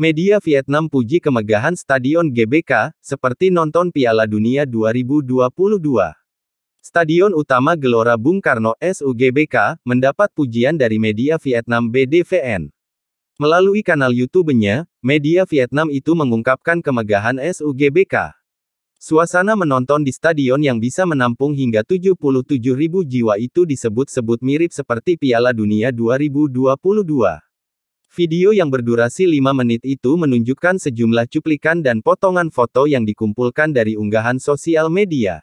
Media Vietnam puji kemegahan Stadion GBK, seperti nonton Piala Dunia 2022. Stadion utama Gelora Bung Karno SUGBK mendapat pujian dari media Vietnam BDVN. Melalui kanal YouTube-nya, media Vietnam itu mengungkapkan kemegahan SUGBK. Suasana menonton di stadion yang bisa menampung hingga 77.000 jiwa itu disebut-sebut mirip seperti Piala Dunia 2022. Video yang berdurasi 5 menit itu menunjukkan sejumlah cuplikan dan potongan foto yang dikumpulkan dari unggahan sosial media.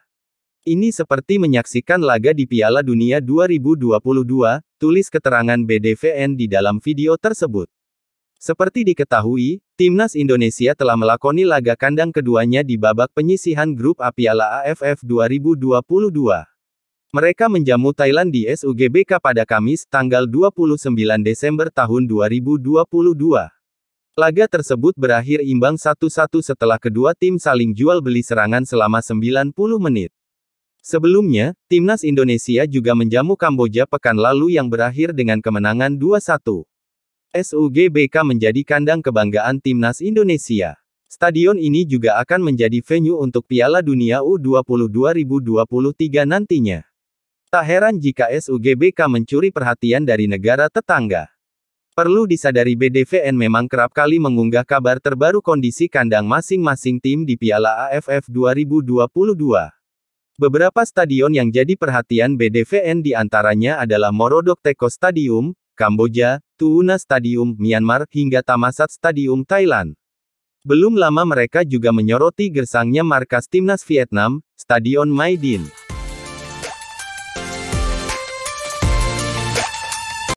Ini seperti menyaksikan laga di Piala Dunia 2022, tulis keterangan BDVN di dalam video tersebut. Seperti diketahui, Timnas Indonesia telah melakoni laga kandang keduanya di babak penyisihan grup A Piala AFF 2022. Mereka menjamu Thailand di SUGBK pada Kamis, tanggal 29 Desember tahun 2022. Laga tersebut berakhir imbang 1-1 setelah kedua tim saling jual-beli serangan selama 90 menit. Sebelumnya, timnas Indonesia juga menjamu Kamboja pekan lalu yang berakhir dengan kemenangan 2-1. SUGBK menjadi kandang kebanggaan timnas Indonesia. Stadion ini juga akan menjadi venue untuk Piala Dunia U20 2023 nantinya. Tak heran jika SUGBK mencuri perhatian dari negara tetangga. Perlu disadari BDVN memang kerap kali mengunggah kabar terbaru kondisi kandang masing-masing tim di Piala AFF 2022. Beberapa stadion yang jadi perhatian BDVN di antaranya adalah Morodok Teko Stadium, Kamboja, Tuuna Stadium, Myanmar, hingga Tamasat Stadium, Thailand. Belum lama mereka juga menyoroti gersangnya markas timnas Vietnam, Stadion Maidin.